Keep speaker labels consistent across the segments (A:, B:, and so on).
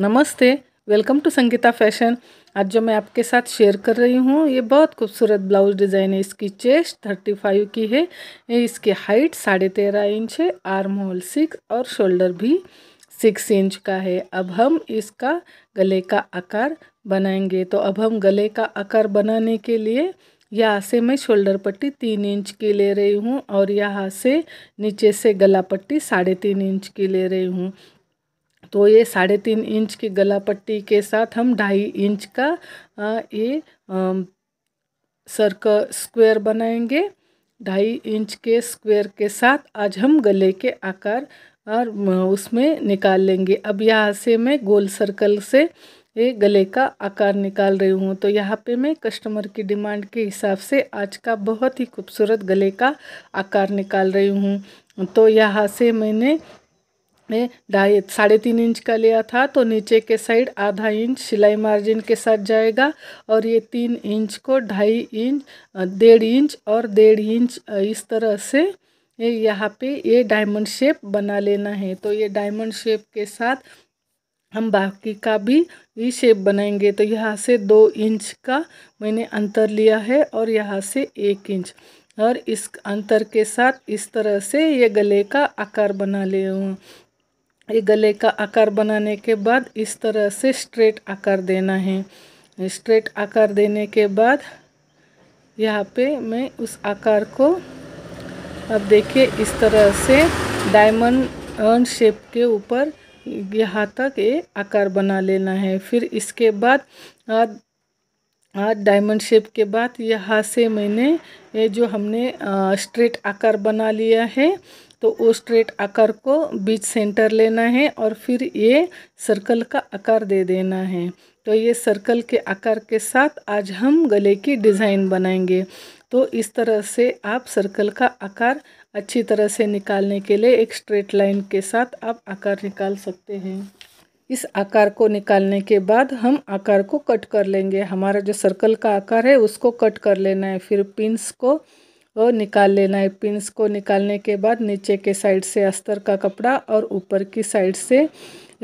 A: नमस्ते welcome to Sangeeta fashion आज जो मैं आपके साथ शेयर कर रही हूँ ये बहुत खूबसूरत ब्लाउज डिज़ाइन है इसकी चेस्ट थर्टी फाइव की है इसकी हाइट साढ़े तेरह इंच है आर्म होल सिक्स और शोल्डर भी सिक्स इंच का है अब हम इसका गले का आकार बनाएंगे तो अब हम गले का आकार बनाने के लिए यहाँ से मैं शोल्डर पट्टी तीन इंच की ले रही हूँ और यहाँ से नीचे से गला पट्टी साढ़े तीन इंच की ले रही हूँ तो ये साढ़े तीन इंच की गला पट्टी के साथ हम ढाई इंच का ये सर्कल स्क्वायर बनाएंगे ढाई इंच के स्क्वायर के साथ आज हम गले के आकार और उसमें निकाल लेंगे अब यहाँ से मैं गोल सर्कल से ये गले का आकार निकाल रही हूँ तो यहाँ पे मैं कस्टमर की डिमांड के हिसाब से आज का बहुत ही खूबसूरत गले का आकार निकाल रही हूँ तो यहाँ से मैंने ढाई साढ़े तीन इंच का लिया था तो नीचे के साइड आधा इंच सिलाई मार्जिन के साथ जाएगा और ये तीन इंच को ढाई इंच डेढ़ इंच और डेढ़ इंच इस तरह से ये यहाँ पे ये डायमंड शेप बना लेना है तो ये डायमंड शेप के साथ हम बाकी का भी ये शेप बनाएंगे तो यहाँ से दो इंच का मैंने अंतर लिया है और यहाँ से एक इंच और इस अंतर के साथ इस तरह से ये गले का आकार बना ले हूँ ये गले का आकार बनाने के बाद इस तरह से स्ट्रेट आकार देना है स्ट्रेट आकार देने के बाद यहाँ पे मैं उस आकार को अब देखिए इस तरह से डायमंड शेप के ऊपर यहाँ तक ये आकार बना लेना है फिर इसके बाद आज डायमंड शेप के बाद यहाँ से मैंने ये जो हमने स्ट्रेट आकार बना लिया है तो वो स्ट्रेट आकार को बीच सेंटर लेना है और फिर ये सर्कल का आकार दे देना है तो ये सर्कल के आकार के साथ आज हम गले की डिज़ाइन बनाएंगे तो इस तरह से आप सर्कल का आकार अच्छी तरह से निकालने के लिए एक स्ट्रेट लाइन के साथ आप आकार निकाल सकते हैं इस आकार को निकालने के बाद हम आकार को कट कर लेंगे हमारा जो सर्कल का आकार है उसको कट कर लेना है फिर पिंस को और निकाल लेना है पिंस को निकालने के बाद नीचे के साइड से अस्तर का कपड़ा और ऊपर की साइड से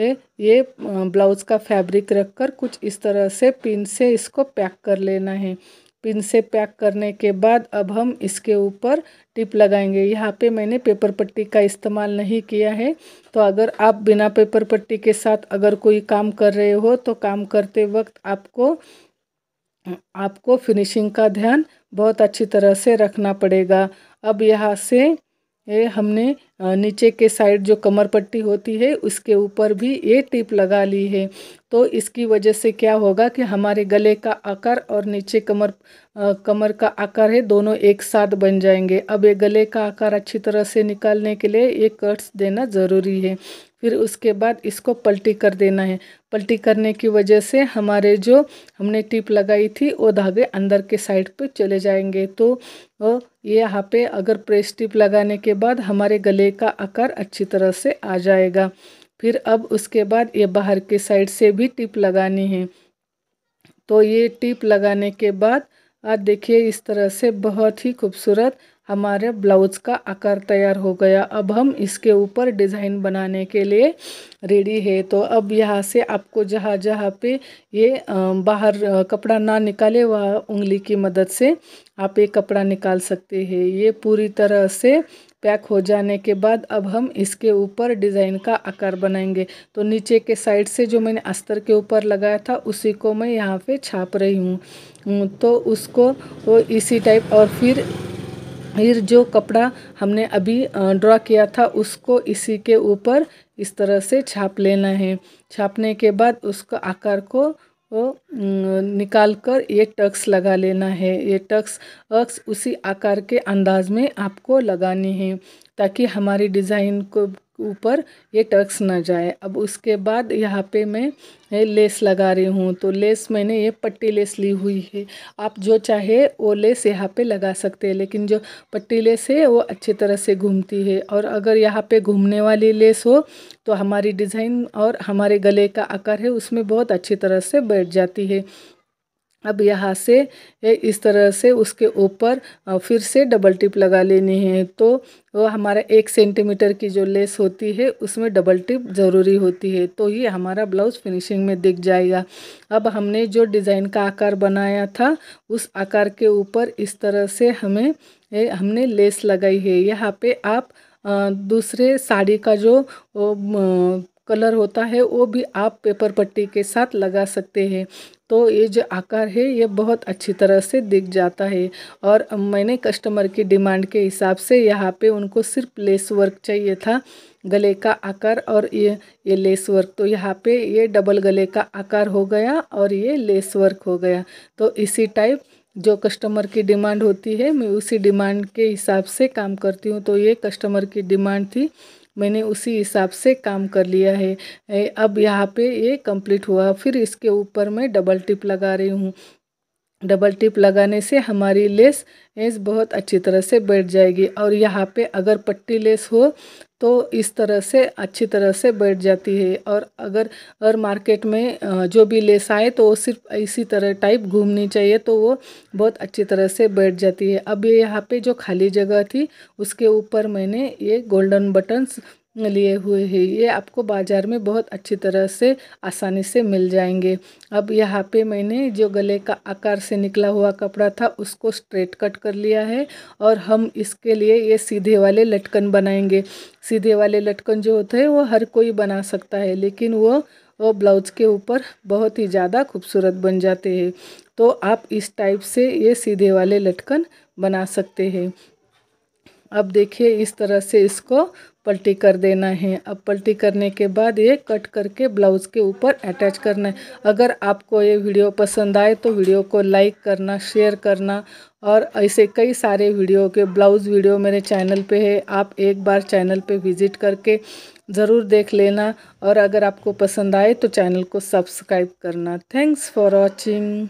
A: ये ब्लाउज़ का फैब्रिक रखकर कुछ इस तरह से पिन से इसको पैक कर लेना है पिन से पैक करने के बाद अब हम इसके ऊपर टिप लगाएंगे यहाँ पे मैंने पेपर पट्टी का इस्तेमाल नहीं किया है तो अगर आप बिना पेपर पट्टी के साथ अगर कोई काम कर रहे हो तो काम करते वक्त आपको आपको फिनिशिंग का ध्यान बहुत अच्छी तरह से रखना पड़ेगा अब यहाँ से ये हमने नीचे के साइड जो कमर पट्टी होती है उसके ऊपर भी ये टिप लगा ली है तो इसकी वजह से क्या होगा कि हमारे गले का आकार और नीचे कमर आ, कमर का आकार है दोनों एक साथ बन जाएंगे अब ये गले का आकार अच्छी तरह से निकालने के लिए ये कट्स देना ज़रूरी है फिर उसके बाद इसको पलटी कर देना है पलटी करने की वजह से हमारे जो हमने टिप लगाई थी वो धागे अंदर के साइड पे चले जाएंगे तो ये यहाँ पे अगर प्रेस टिप लगाने के बाद हमारे गले का आकार अच्छी तरह से आ जाएगा फिर अब उसके बाद ये बाहर के साइड से भी टिप लगानी है तो ये टिप लगाने के बाद आप देखिए इस तरह से बहुत ही खूबसूरत हमारे ब्लाउज का आकार तैयार हो गया अब हम इसके ऊपर डिज़ाइन बनाने के लिए रेडी है तो अब यहाँ से आपको जहाँ जहाँ पे ये बाहर कपड़ा ना निकाले वह उंगली की मदद से आप ये कपड़ा निकाल सकते हैं ये पूरी तरह से पैक हो जाने के बाद अब हम इसके ऊपर डिज़ाइन का आकार बनाएंगे तो नीचे के साइड से जो मैंने अस्तर के ऊपर लगाया था उसी को मैं यहाँ पे छाप रही हूँ हम्म, तो उसको वो इसी टाइप और फिर फिर जो कपड़ा हमने अभी ड्रॉ किया था उसको इसी के ऊपर इस तरह से छाप लेना है छापने के बाद उसका आकार को को निकाल कर ये टक्स लगा लेना है ये टक्स अक्स उसी आकार के अंदाज में आपको लगानी है ताकि हमारी डिज़ाइन को ऊपर ये टक्स ना जाए अब उसके बाद यहाँ पे मैं लेस लगा रही हूँ तो लेस मैंने ये पट्टी लेस ली हुई है आप जो चाहे वो लेस यहाँ पे लगा सकते हैं लेकिन जो पट्टी लेस है वो अच्छी तरह से घूमती है और अगर यहाँ पे घूमने वाली लेस हो तो हमारी डिज़ाइन और हमारे गले का आकार है उसमें बहुत अच्छी तरह से बैठ जाती है अब यहाँ से इस तरह से उसके ऊपर फिर से डबल टिप लगा लेनी है तो वो हमारा एक सेंटीमीटर की जो लेस होती है उसमें डबल टिप ज़रूरी होती है तो ये हमारा ब्लाउज़ फिनिशिंग में दिख जाएगा अब हमने जो डिज़ाइन का आकार बनाया था उस आकार के ऊपर इस तरह से हमें हमने लेस लगाई है यहाँ पे आप दूसरे साड़ी का जो कलर होता है वो भी आप पेपर पट्टी के साथ लगा सकते हैं तो ये जो आकार है ये बहुत अच्छी तरह से दिख जाता है और मैंने कस्टमर की डिमांड के हिसाब से यहाँ पे उनको सिर्फ लेस वर्क चाहिए था गले का आकार और ये ये लेस वर्क तो यहाँ पे ये डबल गले का आकार हो गया और ये लेस वर्क हो गया तो इसी टाइप जो कस्टमर की डिमांड होती है मैं उसी डिमांड के हिसाब से काम करती हूँ तो ये कस्टमर की डिमांड थी मैंने उसी हिसाब से काम कर लिया है अब यहाँ पे ये कंप्लीट हुआ फिर इसके ऊपर मैं डबल टिप लगा रही हूँ डबल टिप लगाने से हमारी लेस एज बहुत अच्छी तरह से बैठ जाएगी और यहाँ पे अगर पट्टी लेस हो तो इस तरह से अच्छी तरह से बैठ जाती है और अगर और मार्केट में जो भी लेस आए तो वो सिर्फ इसी तरह टाइप घूमनी चाहिए तो वो बहुत अच्छी तरह से बैठ जाती है अब ये यहाँ पे जो खाली जगह थी उसके ऊपर मैंने ये गोल्डन बटन्स लिए हुए है ये आपको बाज़ार में बहुत अच्छी तरह से आसानी से मिल जाएंगे अब यहाँ पे मैंने जो गले का आकार से निकला हुआ कपड़ा था उसको स्ट्रेट कट कर लिया है और हम इसके लिए ये सीधे वाले लटकन बनाएंगे सीधे वाले लटकन जो होते हैं वो हर कोई बना सकता है लेकिन वो वो ब्लाउज के ऊपर बहुत ही ज़्यादा खूबसूरत बन जाते हैं तो आप इस टाइप से ये सीधे वाले लटकन बना सकते हैं अब देखिए इस तरह से इसको पलटी कर देना है अब पलटी करने के बाद ये कट करके ब्लाउज़ के ऊपर अटैच करना है अगर आपको ये वीडियो पसंद आए तो वीडियो को लाइक करना शेयर करना और ऐसे कई सारे वीडियो के ब्लाउज़ वीडियो मेरे चैनल पे है आप एक बार चैनल पे विज़िट करके ज़रूर देख लेना और अगर आपको पसंद आए तो चैनल को सब्सक्राइब करना थैंक्स फॉर वॉचिंग